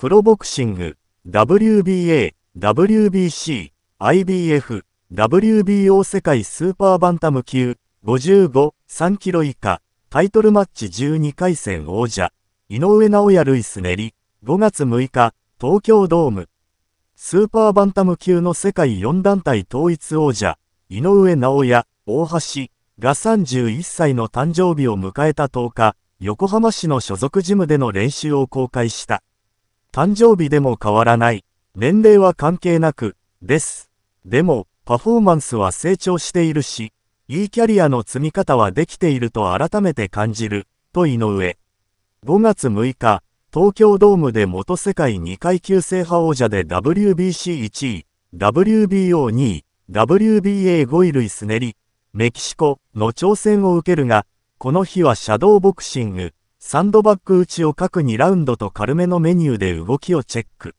プロボクシング、WBA、WBC、IBF、WBO 世界スーパーバンタム級、55、3キロ以下、タイトルマッチ12回戦王者、井上尚弥ルイスネリ、5月6日、東京ドーム。スーパーバンタム級の世界4団体統一王者、井上尚弥、大橋が31歳の誕生日を迎えた10日、横浜市の所属ジムでの練習を公開した。誕生日でも変わらない、年齢は関係なく、です。でも、パフォーマンスは成長しているし、いいキャリアの積み方はできていると改めて感じる、と井上。5月6日、東京ドームで元世界2階級制覇王者で WBC1 位、WBO2 位、WBA5 位類すねり、メキシコの挑戦を受けるが、この日はシャドーボクシング、サンドバッグ打ちを各2ラウンドと軽めのメニューで動きをチェック。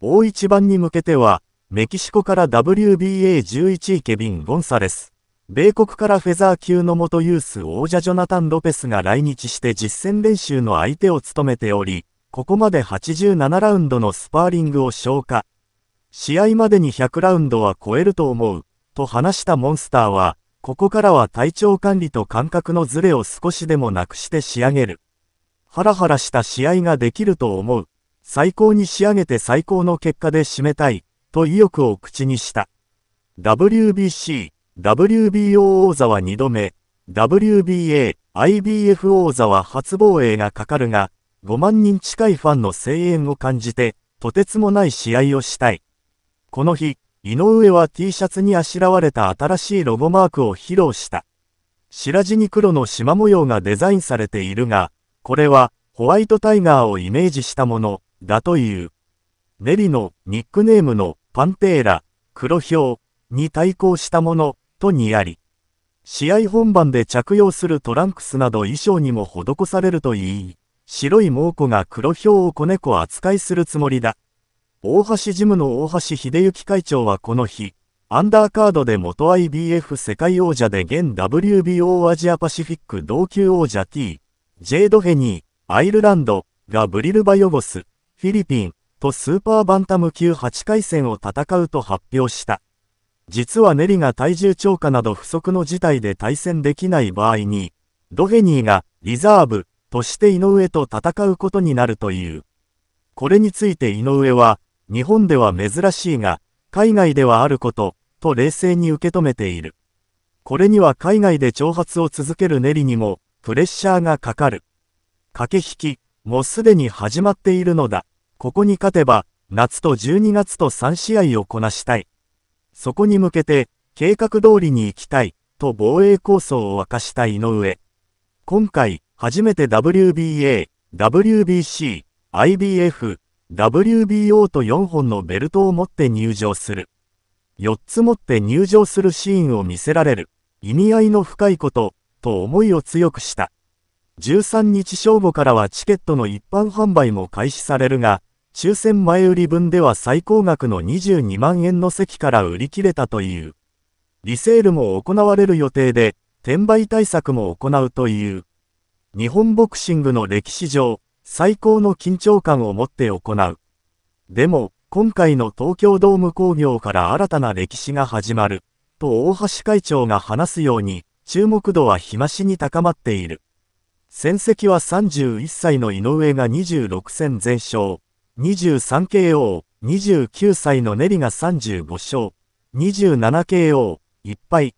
大一番に向けては、メキシコから WBA11 位ケビン・ゴンサレス、米国からフェザー級の元ユース王者ジョナタン・ロペスが来日して実戦練習の相手を務めており、ここまで87ラウンドのスパーリングを消化。試合までに100ラウンドは超えると思う、と話したモンスターは、ここからは体調管理と感覚のズレを少しでもなくして仕上げる。ハラハラした試合ができると思う。最高に仕上げて最高の結果で締めたい、と意欲を口にした。WBC、WBO 王座は2度目、WBA、IBF 王座は初防衛がかかるが、5万人近いファンの声援を感じて、とてつもない試合をしたい。この日、井上は T シャツにあしらわれた新しいロゴマークを披露した。白地に黒の縞模様がデザインされているが、これはホワイトタイガーをイメージしたものだという。ネリのニックネームのパンテーラ、黒ひょう、に対抗したものとにあり、試合本番で着用するトランクスなど衣装にも施されるといい、白い猛虎が黒ひょうを子猫扱いするつもりだ。大橋ジムの大橋秀幸会長はこの日、アンダーカードで元 IBF 世界王者で現 WBO アジアパシフィック同級王者 T、ジェイド・ヘニー、アイルランドがブリルバヨゴス、フィリピンとスーパーバンタム級8回戦を戦うと発表した。実はネリが体重超過など不足の事態で対戦できない場合に、ドヘニーがリザーブとして井上と戦うことになるという。これについて井上は、日本では珍しいが、海外ではあること、と冷静に受け止めている。これには海外で挑発を続けるネリにも、プレッシャーがかかる。駆け引き、もうすでに始まっているのだ。ここに勝てば、夏と12月と3試合をこなしたい。そこに向けて、計画通りに行きたい、と防衛構想を明かした井上。今回、初めて WBA、WBC、IBF、WBO と4本のベルトを持って入場する。4つ持って入場するシーンを見せられる。意味合いの深いこと、と思いを強くした。13日正午からはチケットの一般販売も開始されるが、抽選前売り分では最高額の22万円の席から売り切れたという。リセールも行われる予定で、転売対策も行うという。日本ボクシングの歴史上、最高の緊張感を持って行う。でも、今回の東京ドーム工業から新たな歴史が始まる、と大橋会長が話すように、注目度は日増しに高まっている。戦績は31歳の井上が26戦全勝、23KO、29歳のネリが35勝、27KO、1敗。